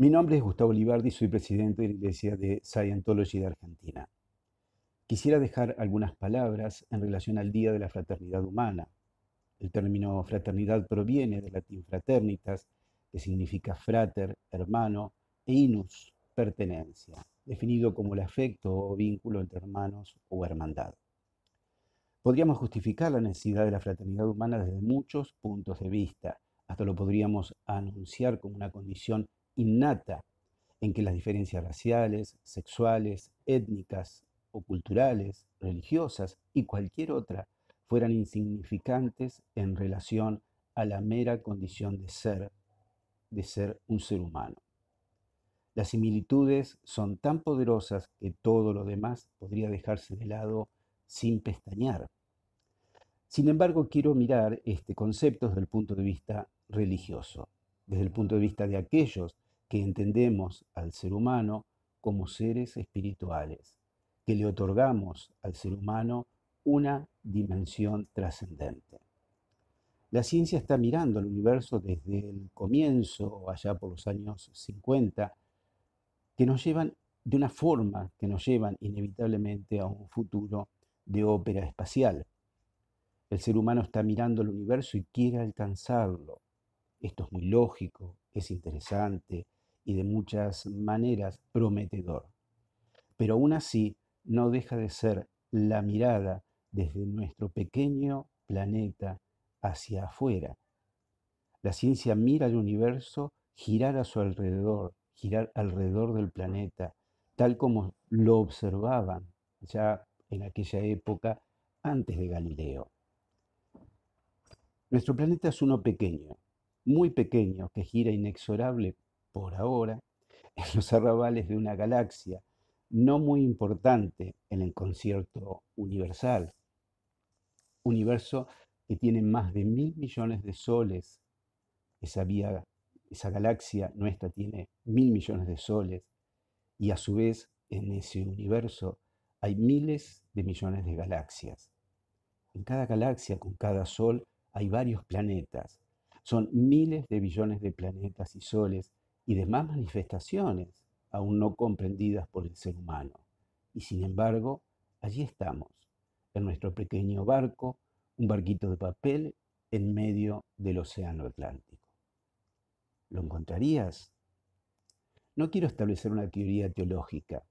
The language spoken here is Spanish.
Mi nombre es Gustavo Olivardi, soy presidente de la Iglesia de Scientology de Argentina. Quisiera dejar algunas palabras en relación al Día de la Fraternidad Humana. El término fraternidad proviene del latín fraternitas, que significa frater, hermano, e inus, pertenencia, definido como el afecto o vínculo entre hermanos o hermandad. Podríamos justificar la necesidad de la fraternidad humana desde muchos puntos de vista, hasta lo podríamos anunciar como una condición innata en que las diferencias raciales, sexuales, étnicas o culturales, religiosas y cualquier otra fueran insignificantes en relación a la mera condición de ser, de ser un ser humano. Las similitudes son tan poderosas que todo lo demás podría dejarse de lado sin pestañear. Sin embargo, quiero mirar este concepto desde el punto de vista religioso, desde el punto de vista de aquellos que entendemos al ser humano como seres espirituales, que le otorgamos al ser humano una dimensión trascendente. La ciencia está mirando al universo desde el comienzo, allá por los años 50, que nos llevan de una forma que nos llevan inevitablemente a un futuro de ópera espacial. El ser humano está mirando el universo y quiere alcanzarlo. Esto es muy lógico, es interesante, y de muchas maneras prometedor. Pero aún así no deja de ser la mirada desde nuestro pequeño planeta hacia afuera. La ciencia mira al universo girar a su alrededor, girar alrededor del planeta, tal como lo observaban ya en aquella época antes de Galileo. Nuestro planeta es uno pequeño, muy pequeño, que gira inexorable por ahora, en los arrabales de una galaxia no muy importante en el concierto universal, universo que tiene más de mil millones de soles, esa galaxia nuestra tiene mil millones de soles, y a su vez en ese universo hay miles de millones de galaxias. En cada galaxia, con cada sol, hay varios planetas. Son miles de billones de planetas y soles y demás manifestaciones aún no comprendidas por el ser humano. Y sin embargo, allí estamos, en nuestro pequeño barco, un barquito de papel en medio del Océano Atlántico. ¿Lo encontrarías? No quiero establecer una teoría teológica,